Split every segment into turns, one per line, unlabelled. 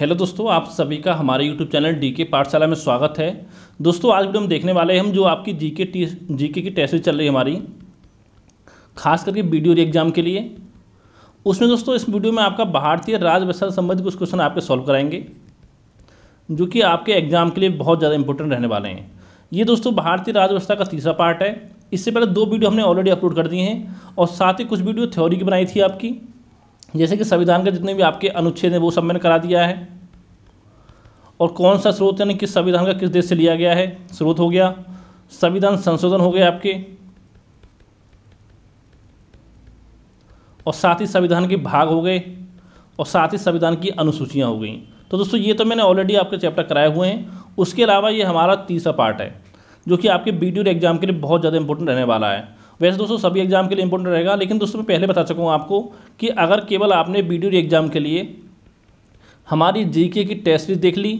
hello दोस्तों आप सभी का हमारे यूट्यूब चैनल डी के पाठशाला में स्वागत है दोस्तों आज वीडियो हम देखने वाले हैं हम जो आपकी जी के टी जी के की टेस्ट चल रही है हमारी खास करके वीडियो एग्जाम के लिए उसमें दोस्तों इस वीडियो में आपका भारतीय राज्य व्यवस्था संबंधित कुछ क्वेश्चन आपके सॉल्व कराएंगे जो कि आपके एग्जाम के लिए बहुत ज़्यादा इंपॉर्टेंट रहने वाले हैं ये दोस्तों भारतीय राज्य व्यवस्था का तीसरा पार्ट है इससे पहले दो वीडियो हमने ऑलरेडी अपलोड कर दिए हैं और साथ ही कुछ वीडियो थ्योरी की बनाई थी आपकी जैसे कि संविधान के जितने भी आपके अनुच्छेद हैं वो सब मैंने करा दिया है और कौन सा स्रोत यानी किस संविधान का किस देश से लिया गया है स्रोत हो गया संविधान संशोधन हो गए आपके और साथ ही संविधान के भाग हो गए और साथ ही संविधान की अनुसूचियाँ हो गई तो दोस्तों ये तो मैंने ऑलरेडी आपके चैप्टर कराए हुए हैं उसके अलावा ये हमारा तीसरा पार्ट है जो कि आपके बी एग्ज़ाम के लिए बहुत ज़्यादा इंपॉर्टेंट रहने वाला है वैसे दोस्तों सभी एग्जाम के लिए इंपॉर्टेंट रहेगा लेकिन दोस्तों मैं पहले बता सकूँ आपको कि अगर केवल आपने बी एग्जाम के लिए हमारी जीके की टेस्ट सीरीज देख ली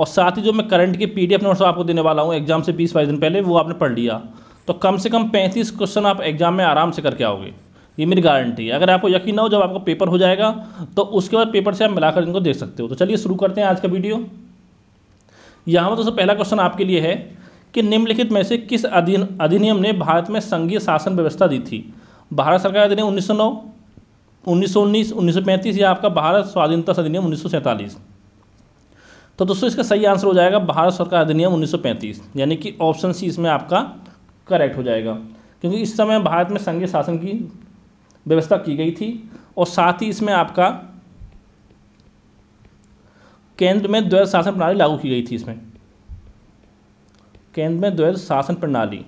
और साथ ही जो मैं करंट के एफ नोट्स आपको देने वाला हूँ एग्जाम से बीस बाईस दिन पहले वो आपने पढ़ लिया तो कम से कम पैंतीस क्वेश्चन आप एग्जाम में आराम से करके आओगे ये मेरी गारंटी है अगर आपको यकीन ना हो जब आपका पेपर हो जाएगा तो उसके बाद पेपर से आप मिलाकर इनको देख सकते हो तो चलिए शुरू करते हैं आज का वीडियो यहाँ पर दोस्तों पहला क्वेश्चन आपके लिए है कि निम्नलिखित में से किस अधिन अधिनियम ने भारत में संघीय शासन व्यवस्था दी थी भारत सरकार अधिनियम उन्नीस सौ नौ उन्नीस सौ उन्नीस उन्नीस सौ पैंतीस या आपका भारत स्वाधीनता अधिनियम उन्नीस सौ सैंतालीस तो दोस्तों इसका सही आंसर हो जाएगा भारत सरकार अधिनियम 1935 यानी कि ऑप्शन सी इसमें आपका करेक्ट हो जाएगा क्योंकि इस समय भारत में संघीय शासन की व्यवस्था की गई थी और साथ ही इसमें आपका केंद्र में द्वैत शासन प्रणाली लागू की गई थी इसमें केंद्र में द्वैध शासन प्रणाली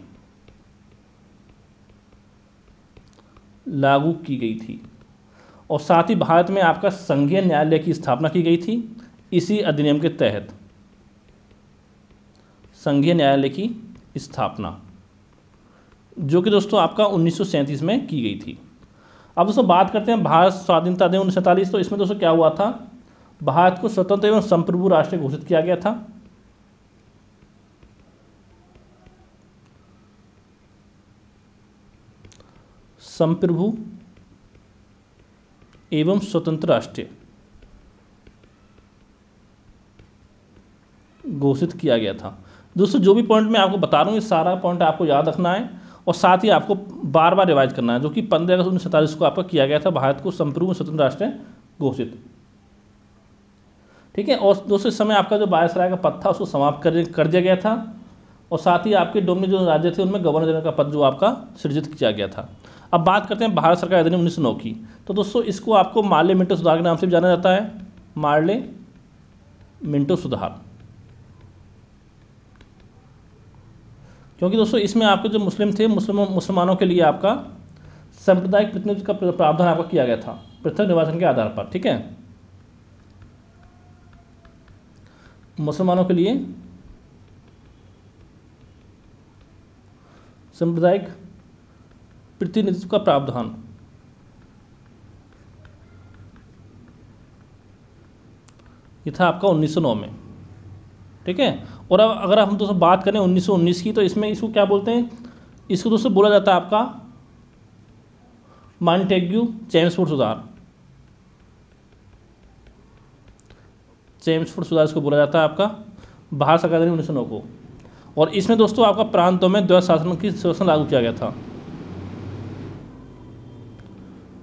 लागू की गई थी और साथ ही भारत में आपका संघीय न्यायालय की स्थापना की गई थी इसी अधिनियम के तहत संघीय न्यायालय की स्थापना जो कि दोस्तों आपका उन्नीस में की गई थी अब दोस्तों बात करते हैं भारत स्वाधीनता दिन उन्नीस तो इसमें दोस्तों क्या हुआ था भारत को स्वतंत्र एवं संप्रभु राष्ट्र घोषित किया गया था संप्रभु एवं स्वतंत्र राष्ट्रीय घोषित किया गया था दोस्तों जो भी पॉइंट मैं आपको बता रहा हूँ ये सारा पॉइंट आपको याद रखना है और साथ ही आपको बार बार रिवाइज करना है जो कि पंद्रह अगस्त उन्नीस सैंतालीस को आपका किया गया था भारत को संपूर्ण स्वतंत्र राष्ट्र घोषित ठीक है और दोस्तों इस समय आपका जो बायसराय का पथ था उसको समाप्त कर दिया गया था और साथ ही आपके डोमिन जो राज्य थे उनमें गवर्नर जनरल का पद जो आपका सृजित किया गया था अब बात करते हैं भारत सरकार अधिनियम उन्नीस नौ की तो दोस्तों इसको आपको मार्ले मिंटो सुधार के नाम से भी जाना जाता है मार्ले मिंटो सुधार क्योंकि दोस्तों इसमें आपके जो मुस्लिम थे मुस्लिम मुसलमानों के लिए आपका सांप्रदायिक प्रतिनिधित्व का प्रावधान आपका किया गया था पृथक निर्वाचन के आधार पर ठीक है मुसलमानों के लिए सांप्रदायिक प्रतिनिधित्व का प्रावधान ये था आपका 1909 में ठीक है और अब अगर हम दोस्तों बात करें 1919 की तो इसमें इसको क्या बोलते हैं इसको दोस्तों बोला जाता है आपका मानटेग्यू चैम्सफोर्ड सुधार चैम्सफोर्ड सुधार इसको बोला जाता है आपका भारत सरकार ने उन्नीस को और इसमें दोस्तों आपका प्रांतों में द्वैत शासन की शासन लागू किया गया था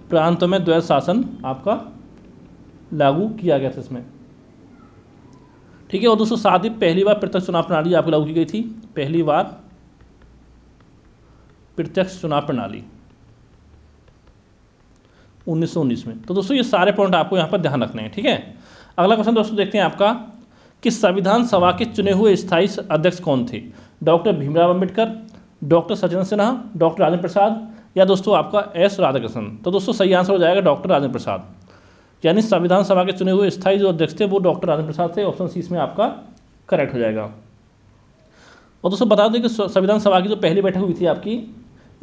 प्रांतों में द्वैत शासन आपका लागू किया गया था इसमें ठीक है और दोस्तों साथ ही पहली बार प्रत्यक्ष चुनाव प्रणाली आपको लागू की गई थी पहली बार प्रत्यक्ष चुनाव प्रणाली 1919 में तो दोस्तों ये सारे पॉइंट आपको यहां पर ध्यान रखने हैं ठीक है अगला क्वेश्चन दोस्तों देखते हैं आपका कि संविधान सभा के चुने हुए स्थायी अध्यक्ष कौन थे doctor Bhimrao Ambedkar doctor Sachin Sinha doctor Rajendra Prasad या दोस्तों आपका एस राधाकृष्णन तो दोस्तों सही आंसर हो जाएगा डॉक्टर राजेंद्र प्रसाद यानी संविधान सभा के चुने हुए स्थायी जो अध्यक्ष थे वो डॉक्टर राजेंद्र प्रसाद थे ऑप्शन सी इसमें आपका करेक्ट हो जाएगा और दोस्तों बता दें कि संविधान सभा की जो पहली बैठक हुई थी आपकी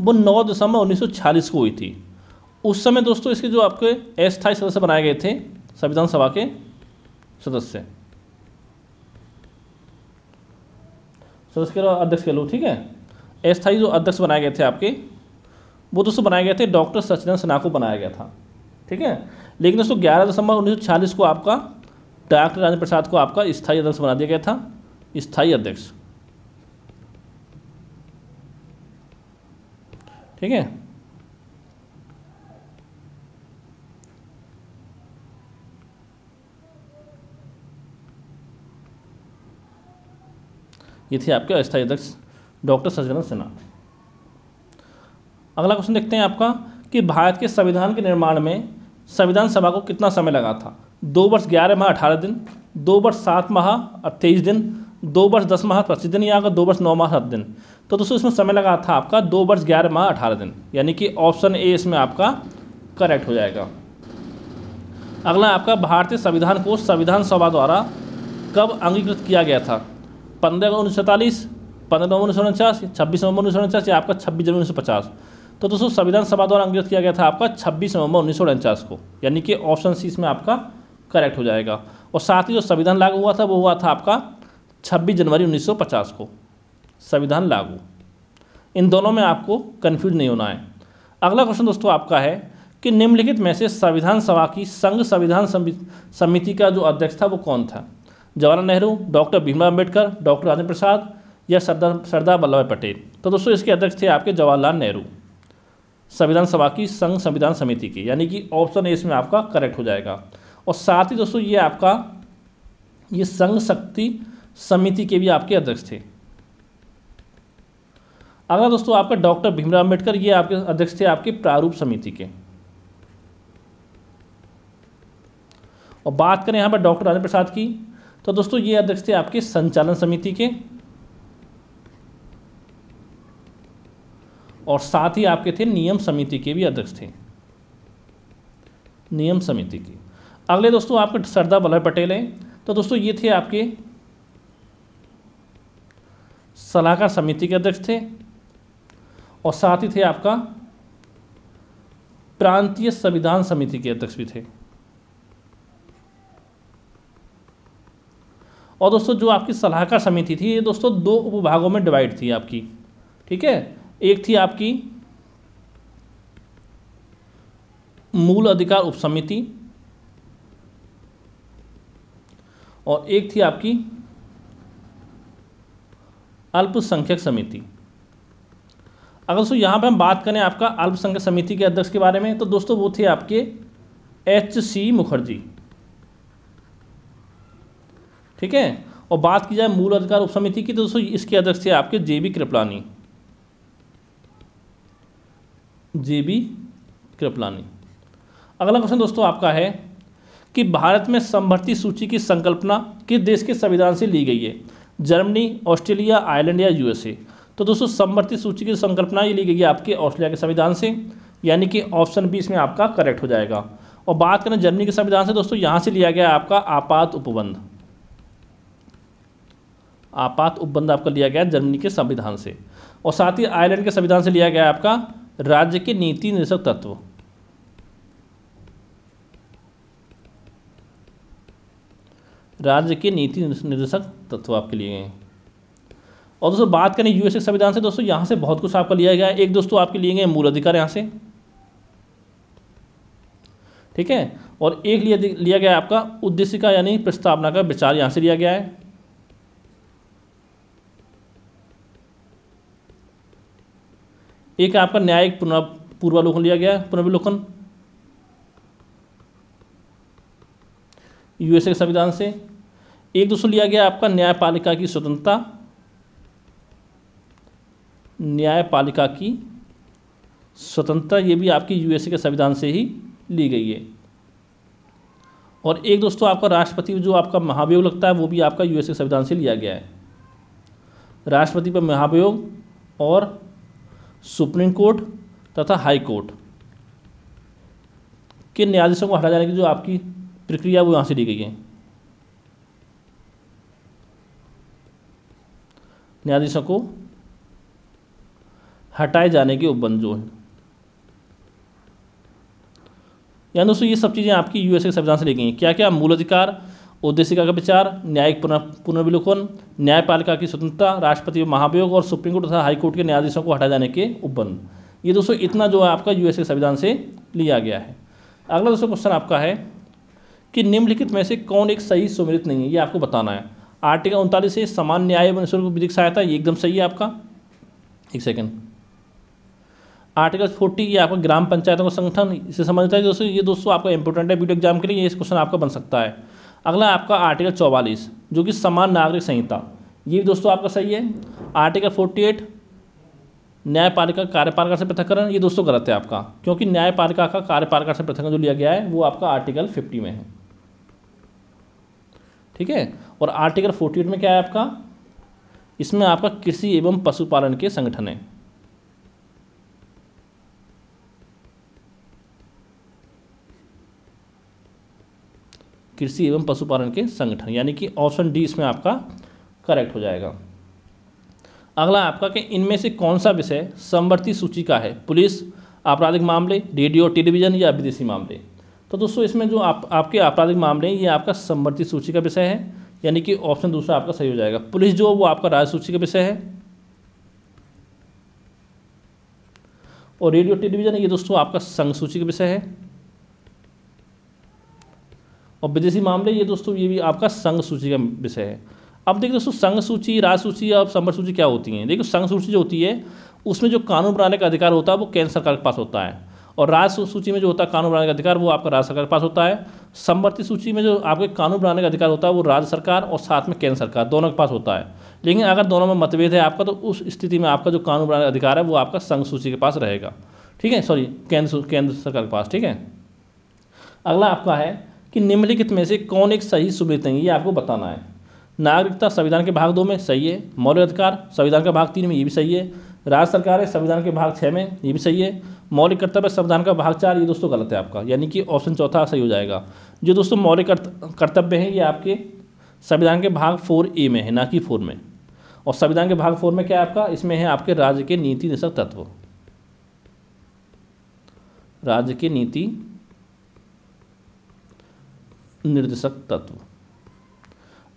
वो नौ दिसंबर उन्नीस को हुई थी उस समय दोस्तों इसके जो आपके अस्थायी सदस्य बनाए गए थे संविधान सभा के सदस्य सर उसके अलावा अध्यक्ष कह लो ठीक है अस्थायी जो अध्यक्ष बनाए गए थे आपके वो दोस्तों बनाए गए थे डॉक्टर सचिन सिन्हा को बनाया गया था ठीक है लेकिन दोस्तों ग्यारह दिसंबर उन्नीस को आपका डॉक्टर राजेंद्र प्रसाद को आपका स्थायी अध्यक्ष बना दिया गया था स्थायी अध्यक्ष ठीक है ये थे आपके अस्थायी अध्यक्ष डॉक्टर सज्जन सिन्हा अगला क्वेश्चन देखते हैं आपका कि भारत के संविधान के निर्माण में संविधान सभा को कितना समय लगा था दो वर्ष ग्यारह माह अठारह दिन दो वर्ष सात माह तेईस दिन दो वर्ष दस माह पच्चीस दिन या अगर दो वर्ष नौ माह सात दिन तो दोस्तों इसमें समय लगा था आपका दो वर्ष ग्यारह माह अठारह दिन यानी कि ऑप्शन ए इसमें आपका करेक्ट हो जाएगा अगला आपका भारतीय संविधान को संविधान सभा द्वारा कब अंगीकृत किया गया था पंद्रह उन्नीस सैंतालीस पंद्रह नवंबर उन्नीस सौ उनचास छब्बीस नवंबर उन्नीस सौ उनचास या आपका छब्बीस जनवरी उन्नीस सौ पचास तो दोस्तों संविधान सभा द्वारा अंग्रेज किया गया था आपका छब्बीस नवंबर उन्नीस सौ उनचास को यानी कि ऑप्शन सी इसमें आपका करेक्ट हो जाएगा और साथ ही जो संविधान लागू हुआ था वो हुआ था आपका छब्बीस जनवरी उन्नीस सौ पचास को संविधान लागू इन दोनों में आपको कन्फ्यूज नहीं होना है अगला क्वेश्चन दोस्तों आपका है कि निम्नलिखित में से संविधान सभा की संघ संविधान समिति का जो अध्यक्ष था वो कौन था जवाहरलाल नेहरू डॉक्टर भीमराव अम्बेडकर डॉक्टर राजेंद्र प्रसाद या सरदार सरदार वल्लभ भाई पटेल तो दोस्तों इसके अध्यक्ष थे आपके जवाहरलाल नेहरू संविधान सभा की संघ संविधान समिति की यानी कि ऑप्शन ए इसमें आपका करेक्ट हो जाएगा और साथ ही दोस्तों ये आपका ये संघ शक्ति समिति के भी आपके अध्यक्ष थे अगला दोस्तों आपका डॉक्टर भीमराव अम्बेडकर ये आपके अध्यक्ष थे आपके प्रारूप समिति के और बात करें यहाँ पर डॉक्टर राजेंद्र प्रसाद की तो दोस्तों ये अध्यक्ष थे आपके संचालन समिति के और साथ ही आपके थे नियम समिति के भी अध्यक्ष थे नियम समिति के अगले दोस्तों आपके सरदार वल्लभ पटेल हैं तो दोस्तों ये थे आपके सलाहकार समिति के अध्यक्ष थे और साथ ही थे आपका प्रांतीय संविधान समिति के अध्यक्ष भी थे और दोस्तों जो आपकी सलाहकार समिति थी ये दोस्तों दो उपभागों में डिवाइड थी आपकी ठीक है एक थी आपकी मूल अधिकार उपसमिति और एक थी आपकी अल्पसंख्यक समिति अगर दोस्तों यहां पर हम बात करें आपका अल्पसंख्यक समिति के अध्यक्ष के बारे में तो दोस्तों वो थे आपके एच सी मुखर्जी ठीक है और बात की जाए मूल अधिकार उपसमिति की तो दोस्तों इसके अध्यक्ष थे आपके J B Kripalani J B Kripalani अगला क्वेश्चन दोस्तों आपका है कि भारत में संभर्ती सूची की संकल्पना किस देश के संविधान से ली गई है जर्मनी ऑस्ट्रेलिया आयरलैंड या यूएसए तो दोस्तों संभर्ती सूची की संकल्पना ये ली गई है आपके ऑस्ट्रेलिया के संविधान से यानी कि ऑप्शन बी इसमें आपका करेक्ट हो जाएगा और बात करें जर्मनी के संविधान से दोस्तों यहाँ से लिया गया आपका आपात उपबंध आपात उपबंध आपका लिया गया जर्मनी के संविधान से और साथ ही आयरलैंड के संविधान से लिया गया आपका राज्य के नीति निर्देशक तत्व राज्य के नीति निर्देशक तत्व आपके लिए गए और दोस्तों बात करें यूएस के संविधान से दोस्तों यहां से बहुत कुछ आपका लिया गया एक दोस्तों आपके लिए गए मूल अधिकार यहां से ठीक है और एक लिया गया आपका उद्देश्य का यानी प्रस्तावना का विचार यहां से लिया गया है एक आपका न्यायिक पुनः पूर्वालोकन लिया गया पुनर्विलोकन यूएसए के संविधान से एक दोस्तों लिया गया आपका न्यायपालिका की स्वतंत्रता न्यायपालिका की स्वतंत्रता ये भी आपकी यूएसए के संविधान से ही ली गई है और एक दोस्तों आपका राष्ट्रपति जो आपका महाभियोग लगता है वो भी आपका यूएसए संविधान से लिया गया है राष्ट्रपति पर महाभियोग और सुप्रीम कोर्ट तथा हाई कोर्ट के न्यायाधीशों को हटा जाने की जो आपकी प्रक्रिया वो यहाँ से ली गई है न्यायाधीशों को हटाए जाने के उपबंध जो है यानी दोस्तों ये सब चीज़ें आपकी यूएसए के संविधान से ली गई हैं क्या क्या मूल अधिकार उद्देशिका का विचार न्यायिक पुनर्विलोकन न्यायपालिका की स्वतंत्रता राष्ट्रपति महाभियोग और सुप्रीम कोर्ट तथा हाईकोर्ट के न्यायाधीशों को हटाए जाने के उपबंध ये दोस्तों इतना जो है आपका यूएस के संविधान से लिया गया है अगला दोस्तों क्वेश्चन आपका है कि निम्नलिखित में से कौन एक सही सुमिलित नहीं है ये आपको बताना है आर्टिकल उनतालीस से समान न्याय एवं निःशुल्क विधिक सहायता ये एकदम सही है आपका एक सेकेंड आर्टिकल फोर्टी ये आपका ग्राम पंचायतों का संगठन इससे संबंधित है दोस्तों ये दोस्तों आपका इंपॉर्टेंट है वीडियो एग्जाम के लिए ये क्वेश्चन आपका बन सकता है अगला आपका आर्टिकल चौवालीस जो कि समान नागरिक संहिता ये भी दोस्तों आपका सही है आर्टिकल फोर्टी एट न्यायपालिका कार्यपालिका से पृथककरण ये दोस्तों गलत है आपका क्योंकि न्यायपालिका का कार्यपालिका से पृथक जो लिया गया है वो आपका आर्टिकल फिफ्टी में है ठीक है और आर्टिकल फोर्टी एट में क्या है आपका इसमें आपका कृषि एवं पशुपालन के संगठन है कृषि एवं पशुपालन के संगठन यानी कि ऑप्शन डी इसमें आपका करेक्ट हो जाएगा अगला आपका कि इनमें से कौन सा विषय संवर्ती सूची का है पुलिस आपराधिक मामले रेडियो टेलीविज़न या विदेशी मामले तो दोस्तों इसमें जो आप आपके आपराधिक मामले हैं ये आपका संवर्ती सूची का विषय है यानी कि ऑप्शन दूसरा आपका सही हो जाएगा पुलिस जो वो आपका राज्य सूची का विषय है और रेडियो टेलीविज़न ये दोस्तों आपका संघ सूची का विषय है और विदेशी मामले ये दोस्तों ये भी आपका संघ सूची का विषय है अब देखिए दोस्तों संघ सूची राज सूची और संबर सूची क्या होती हैं देखिए संघ सूची जो होती है उसमें जो कानून बनाने का अधिकार होता है वो केंद्र सरकार के पास होता है और राज्य सूची में जो होता है कानून बनाने का अधिकार वो आपका राज्य सरकार के पास होता है संवर्ती सूची में जो आपके कानून बनाने का अधिकार होता है वो राज्य सरकार और साथ में केंद्र सरकार दोनों के पास होता है लेकिन अगर दोनों में मतभेद है आपका तो उस स्थिति में आपका जो कानून बनाने का अधिकार है वो आपका संघ सूची के पास रहेगा ठीक है सॉरी केंद्र केंद्र सरकार के पास ठीक है अगला आपका है कि निम्नलिखित में से कौन एक सही सुविधि नहीं ये आपको बताना है नागरिकता संविधान के भाग दो में सही है मौलिक अधिकार संविधान का भाग तीन में ये भी सही है राज्य सरकार है संविधान के भाग छः में ये भी सही है मौलिक कर्तव्य संविधान का भाग चार ये दोस्तों गलत है आपका यानी कि ऑप्शन चौथा सही हो जाएगा जो दोस्तों मौलिक कर्तव्य हैं ये आपके संविधान के भाग फोर ए में है ना कि फोर में और संविधान के भाग फोर में क्या है आपका इसमें है आपके राज्य के नीति निषक तत्व राज्य के नीति निर्देशक तत्व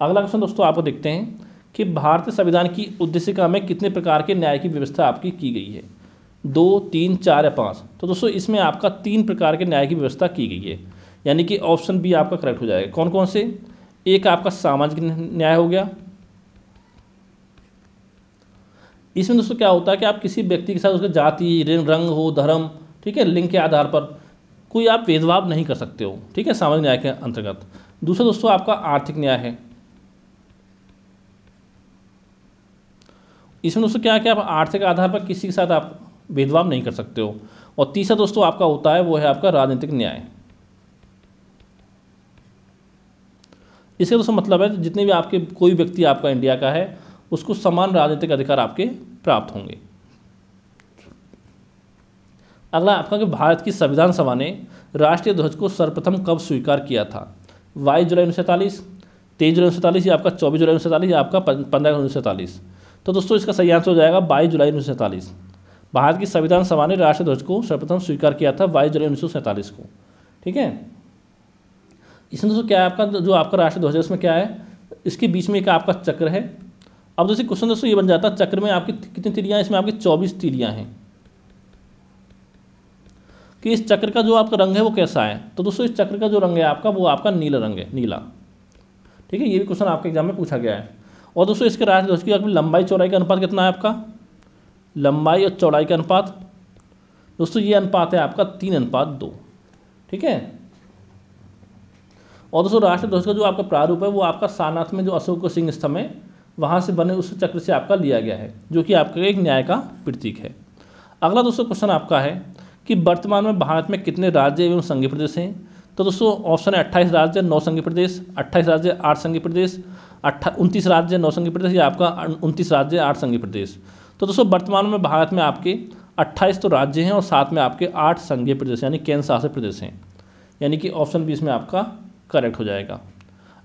अगला क्वेश्चन दोस्तों आपको देखते हैं कि भारतीय संविधान की उद्देशिका में कितने प्रकार के न्याय की व्यवस्था आपकी की गई है दो तीन चार या पाँच तो दोस्तों इसमें आपका तीन प्रकार के न्याय की व्यवस्था की गई है यानी कि ऑप्शन बी आपका करेक्ट हो जाएगा कौन कौन से एक आपका सामाजिक न्याय हो गया इसमें दोस्तों क्या होता है कि आप किसी व्यक्ति के साथ उसके जाति रंग हो धर्म ठीक है लिंग के आधार पर कोई आप भेदभाव नहीं कर सकते हो ठीक है सामाजिक न्याय के अंतर्गत दूसरा दोस्तों आपका आर्थिक न्याय है इसमें दोस्तों क्या है कि आप आर्थिक आधार पर किसी के साथ आप भेदभाव नहीं कर सकते हो और तीसरा दोस्तों आपका होता है वो है आपका राजनीतिक न्याय इसका दोस्तों मतलब है जितने भी आपके कोई व्यक्ति आपका इंडिया का है उसको समान राजनीतिक अधिकार आपके प्राप्त होंगे अगला आपका कि भारत की संविधान सभा ने राष्ट्रीय ध्वज को सर्वप्रथम कब स्वीकार किया था बाईस जुलाई उन्नीस सैंतालीस तेईस जुलाई उन्नीस सैंतालीस या आपका चौबीस जुलाई उन्नीस सैंतालीस या आपका पंद्रह अगस्त उन्नीस सैंतालीस तो दोस्तों इसका सही आंसर हो जाएगा बाईस जुलाई उन्नीस सैंतालीस भारत की संविधान सभा ने राष्ट्रीय ध्वज को सर्वप्रथम स्वीकार किया था बाईस जुलाई उन्नीस सौ सैंतालीस को ठीक है इसमें दोस्तों क्या है आपका जो आपका राष्ट्रीय ध्वज है उसमें क्या है इसके बीच में एक आपका चक्र है अब जैसे क्वेश्चन दोस्तों ये बन जाता है चक्र में आपकी कितनी तिलियाँ इसमें आपकी चौबीस तिलियाँ हैं कि इस चक्र का जो आपका रंग है वो कैसा है तो दोस्तों इस चक्र का जो रंग है आपका वो आपका नीला रंग है नीला ठीक है ये भी क्वेश्चन आपके एग्जाम में पूछा गया है और दोस्तों इसके राजध्वज की आपकी लंबाई चौड़ाई का अनुपात कितना है आपका लंबाई और चौड़ाई का अनुपात दोस्तों ये अनुपात है आपका तीन अनुपात दो ठीक है और दोस्तों राष्ट्र ध्वज का जो आपका प्रारूप है वो आपका सारनाथ में जो अशोक सिंह स्तंभ है वहाँ से बने उस चक्र से आपका लिया गया है जो कि आपका एक न्याय का प्रतीक है अगला दोस्तों क्वेश्चन आपका है कि वर्तमान में भारत में कितने राज्य एवं संघीय प्रदेश हैं तो दोस्तों ऑप्शन है अट्ठाईस राज्य नौ संघीय प्रदेश अट्ठाईस राज्य आठ संघीय प्रदेश अट्ठा उनतीस राज्य नौ संघीय प्रदेश या आपका उनतीस राज्य आठ संघीय प्रदेश तो दोस्तों वर्तमान में भारत में आपके अट्ठाईस तो राज्य हैं और साथ में आपके आठ संघीय प्रदेश यानी केंद्र शासित प्रदेश हैं यानी कि ऑप्शन बी इसमें आपका करेक्ट हो जाएगा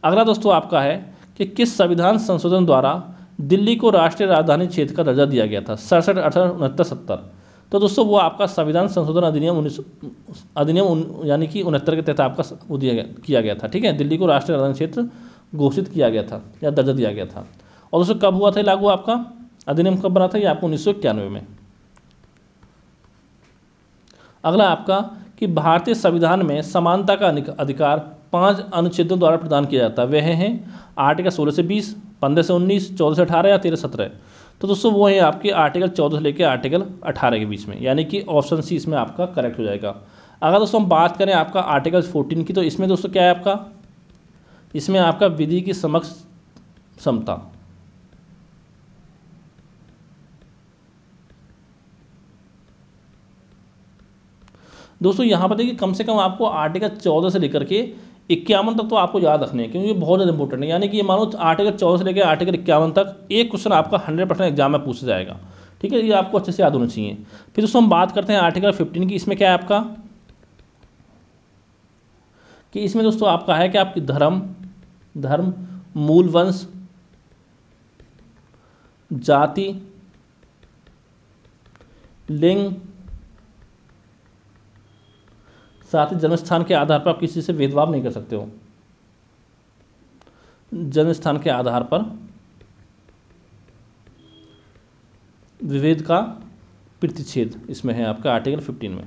अगला दोस्तों आपका है कि किस संविधान संशोधन द्वारा दिल्ली को राष्ट्रीय राजधानी क्षेत्र का दर्जा दिया गया था सड़सठ अठहत्तर उनहत्तर सत्तर तो दोस्तों वो आपका संविधान संशोधन अधिनियम उन्नीस अधिनियम यानी कि उनहत्तर के तहत आपका दिया गया किया गया था ठीक है दिल्ली को राष्ट्रीय राजधानी क्षेत्र घोषित किया गया था या दर्जा दिया गया था और दोस्तों कब हुआ था लागू आपका अधिनियम कब बना था ये आपको उन्नीस में अगला आपका कि भारतीय संविधान में समानता का अधिकार पांच अनुच्छेदों द्वारा प्रदान किया जाता है वह हैं आर्टिकल सोलह से बीस पंद्रह से उन्नीस चौदह से अठारह या तेरह सत्रह तो दोस्तों वो है आपके आर्टिकल चौदह से लेकर आर्टिकल अठारह के बीच में यानी कि ऑप्शन सी इसमें आपका करेक्ट हो जाएगा अगर दोस्तों हम बात करें आपका आर्टिकल फोर्टीन की तो इसमें दोस्तों क्या है आपका इसमें आपका विधि की समक्ष समता दोस्तों यहाँ पर देखिए कम से कम आपको आर्टिकल चौदह से लेकर के इक्यावन तक तो आपको याद रखने हैं क्योंकि ये बहुत ज़्यादा इंपॉर्टेंट है यानी कि ये मानो आर्टिकल चौदह से लेकर आर्टिकल इक्यावन तक एक क्वेश्चन आपका हंड्रेड परसेंट एग्जाम में पूछा जाएगा ठीक है ये आपको अच्छे से याद होना चाहिए फिर दोस्तों हम बात करते हैं आर्टिकल फिफ्टीन की इसमें क्या है आपका कि इसमें दोस्तों आपका है कि आपकी धर्म धर्म मूल वंश जाति लिंग साथ ही जन्मस्थान के आधार पर आप किसी से भेदभाव नहीं कर सकते हो जन्म स्थान के आधार पर विभेद का प्रतिच्छेद इसमें है आपका आर्टिकल फिफ्टीन में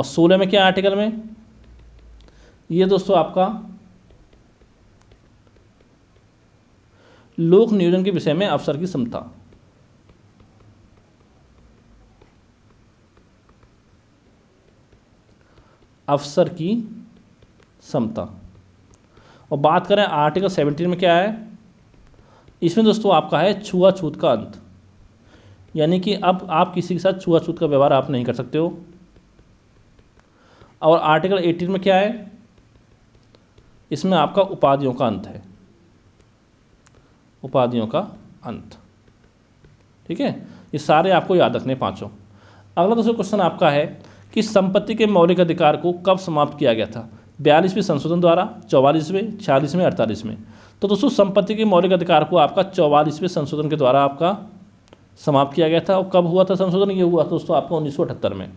और सोलह में क्या आर्टिकल में ये दोस्तों आपका लोक नियोजन के विषय में अवसर की क्षमता अफसर की समता और बात करें आर्टिकल सेवनटीन में क्या है इसमें दोस्तों आपका है छुआछूत का अंत यानी कि अब आप किसी के साथ छुआछूत का व्यवहार आप नहीं कर सकते हो और आर्टिकल एटीन में क्या है इसमें आपका उपाधियों का अंत है उपाधियों का अंत ठीक है ये सारे आपको याद रखने पाँचों अगला दोस्तों क्वेश्चन आपका है कि संपत्ति के मौलिक अधिकार को कब समाप्त किया गया था बयालीसवें संशोधन द्वारा चौवालीसवें छियालीसवें अड़तालीसवें तो दोस्तों संपत्ति के मौलिक अधिकार को आपका चौवालीसवें संशोधन के द्वारा आपका समाप्त किया गया था और कब हुआ था संशोधन ये हुआ था दोस्तों आपका उन्नीस में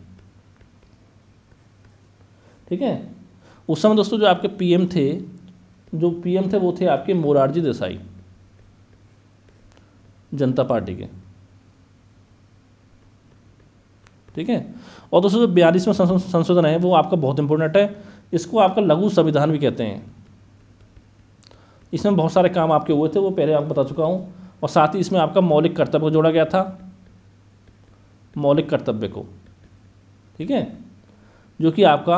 ठीक है उस समय दोस्तों जो आपके पीएम थे जो पीएम थे वो थे आपके मोरारजी देसाई जनता पार्टी के ठीक है और दोस्तों जो बयालीसवें संशोधन है वो आपका बहुत इंपॉर्टेंट है इसको आपका लघु संविधान भी कहते हैं इसमें बहुत सारे काम आपके हुए थे वो पहले आपको बता चुका हूँ और साथ ही इसमें आपका मौलिक कर्तव्य को जोड़ा गया था मौलिक कर्तव्य को ठीक है जो कि आपका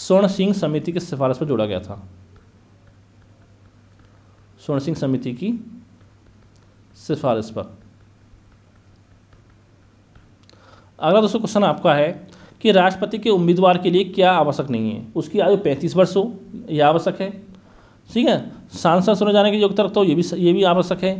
स्वर्ण सिंह समिति की सिफारिश पर जोड़ा गया था स्वर्ण सिंह समिति की सिफारिश पर अगला दोस्तों क्वेश्चन आपका है कि राष्ट्रपति के उम्मीदवार के लिए क्या आवश्यक नहीं है उसकी आयु पैंतीस वर्ष हो यह आवश्यक है ठीक है सांसद सुने जाने की योग्यता रखता हो ये भी ये भी आवश्यक है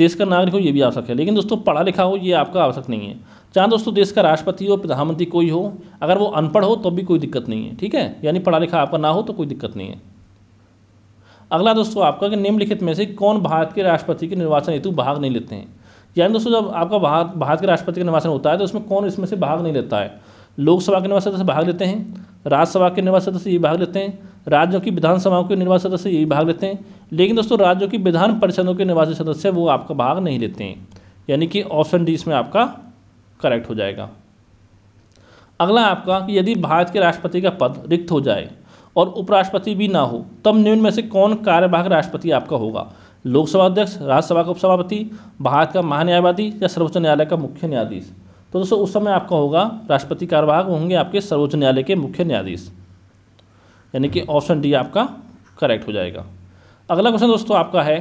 देश का नागरिक हो ये भी आवश्यक है लेकिन दोस्तों पढ़ा लिखा हो ये आपका आवश्यक नहीं है चाहे दोस्तों देश का राष्ट्रपति हो प्रधानमंत्री कोई हो अगर वो अनपढ़ हो तो भी कोई दिक्कत नहीं है ठीक है यानी पढ़ा लिखा आपका ना हो तो कोई दिक्कत नहीं है अगला दोस्तों आपका कि निम्नलिखित में से कौन भारत के राष्ट्रपति के निर्वाचन हेतु भाग नहीं लेते हैं यानी दोस्तों जब आपका भारत भारत के राष्ट्रपति का निर्वाचन होता है तो उसमें कौन इसमें से भाग नहीं लेता है लोकसभा के निर्वाचन सदस्य भाग लेते हैं राज्यसभा के निर्वाचन सदस्य ये भाग लेते हैं राज्यों की विधानसभाओं के निर्वाचन सदस्य ये भाग लेते हैं लेकिन दोस्तों राज्यों की विधान परिषदों के निर्वाचन सदस्य वो आपका भाग नहीं लेते हैं यानी कि ऑप्शन डी इसमें आपका करेक्ट हो जाएगा अगला आपका कि यदि भारत के राष्ट्रपति का पद रिक्त हो जाए और उपराष्ट्रपति भी ना हो तब निम्न में से कौन कार्यवाहक राष्ट्रपति आपका होगा लोकसभा अध्यक्ष राज्यसभा का उपसभापति भारत का महान्यायवादी या सर्वोच्च न्यायालय का मुख्य न्यायाधीश तो दोस्तों उस समय आपका होगा राष्ट्रपति कार्यवाहक होंगे आपके सर्वोच्च न्यायालय के मुख्य न्यायाधीश यानी कि ऑप्शन डी आपका करेक्ट हो जाएगा अगला क्वेश्चन दोस्तों आपका है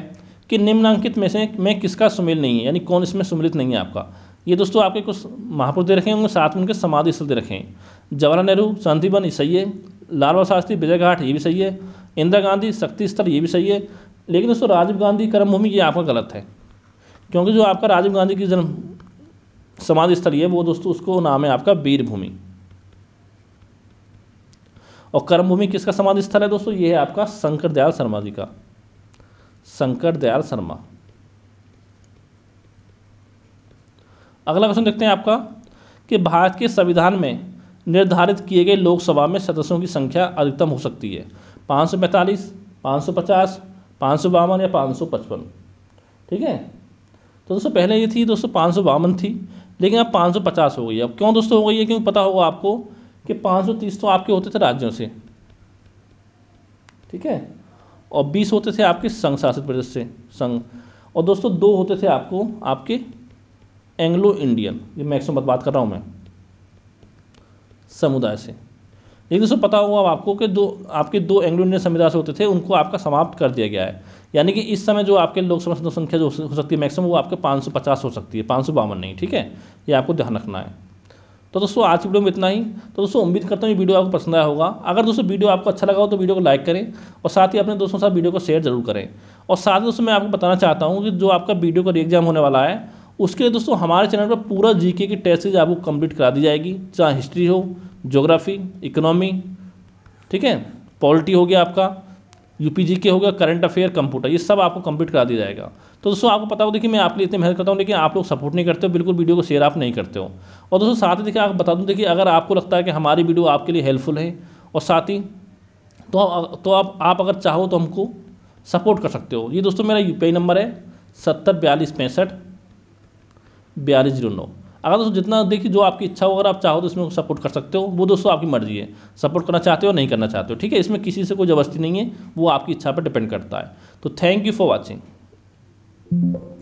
कि निम्नांकित में से मैं किसका सुमेल नहीं है यानी कौन इसमें सुमिलित नहीं है आपका ये दोस्तों आपके कुछ महापुरुष दे रखे होंगे साथ में उनके समाधि स्थल दे रखे हैं जवाहरलाल नेहरू शांतिवन ये सही है लाल बहादुर शास्त्री विजय घाट ये भी सही है इंदिरा गांधी शक्ति स्थल ये भी सही है लेकिन दोस्तों राजीव गांधी कर्मभूमि ये आपका गलत है क्योंकि जो आपका राजीव गांधी की जन्म समाधि स्थल है वो दोस्तों उसको नाम है आपका वीरभूमि और कर्मभूमि किसका समाधि स्थल है दोस्तों ये है आपका शंकर दयाल शर्मा जी का शंकर दयाल शर्मा अगला क्वेश्चन देखते हैं आपका कि भारत के संविधान में निर्धारित किए गए लोकसभा में सदस्यों की संख्या अधिकतम हो सकती है पाँच सौ पैंतालीस पाँच सौ पचास पाँच सौ बावन या पाँच सौ पचपन ठीक है तो दोस्तों पहले ये थी दोस्तों पाँच सौ बावन थी लेकिन अब पाँच सौ पचास हो गई अब क्यों दोस्तों हो गई है क्योंकि पता होगा आपको कि पाँच सौ तीस तो आपके होते थे राज्यों से ठीक है और बीस होते थे आपके संघ शासित प्रदेश से संघ और दोस्तों दो होते थे आपको आपके एंग्लो इंडियन ये मैक्सिमम बात कर रहा हूँ मैं समुदाय से एक दोस्तों पता होगा आपको कि दो आपके दो एंग्लो इंडियन से होते थे उनको आपका समाप्त कर दिया गया है यानी कि इस समय जो आपके लोकसभा जनसंख्या जो हो सकती है मैक्सिमम वो आपके पाँच सौ पचास हो सकती है पाँच सौ बावन नहीं ठीक है ये आपको ध्यान रखना है तो दोस्तों आज की वीडियो में इतना ही तो दोस्तों उम्मीद करता हूँ ये वीडियो आपको पसंद आया होगा अगर दोस्तों वीडियो आपको अच्छा लगा हो तो वीडियो को लाइक करें और साथ ही अपने दोस्तों साथ वीडियो को शेयर जरूर करें और साथ ही दोस्तों मैं आपको बताना चाहता हूँ कि जो आपका वीडियो का एग्जाम होने वाला है उसके लिए दोस्तों हमारे चैनल पर पूरा जीके की टेस्ट सीरीज आपको कंप्लीट करा दी जाएगी चाहे हिस्ट्री हो जोग्राफी इकोनॉमी ठीक है पॉलिटी हो गया आपका पी जी के हो गया करंट अफेयर कंप्यूटर ये सब आपको कंप्लीट करा दिया जाएगा तो दोस्तों आपको पता हो देखिए मैं आपके लिए इतनी मेहनत करता हूँ लेकिन आप लोग सपोर्ट नहीं करते हो बिल्कुल वीडियो को शेयर आप नहीं करते हो और दोस्तों साथ ही देखिए आप बता दूँ देखिए अगर आपको लगता है कि हमारी वीडियो आपके लिए हेल्पफुल है और साथ ही तो तो आप आप अगर चाहो तो हमको सपोर्ट कर सकते हो ये दोस्तों मेरा यू नंबर है सत्तर बयालीस पैंसठ बयालीस जीरो नौ अगर दोस्तों जितना देखिए जो आपकी इच्छा हो अगर आप चाहो तो इसमें सपोर्ट कर सकते हो वो दोस्तों आपकी मर्जी है सपोर्ट करना चाहते हो नहीं करना चाहते हो ठीक है इसमें किसी से कोई जबरदस्ती नहीं है वो आपकी इच्छा पर डिपेंड करता है तो थैंक यू फॉर वॉचिंग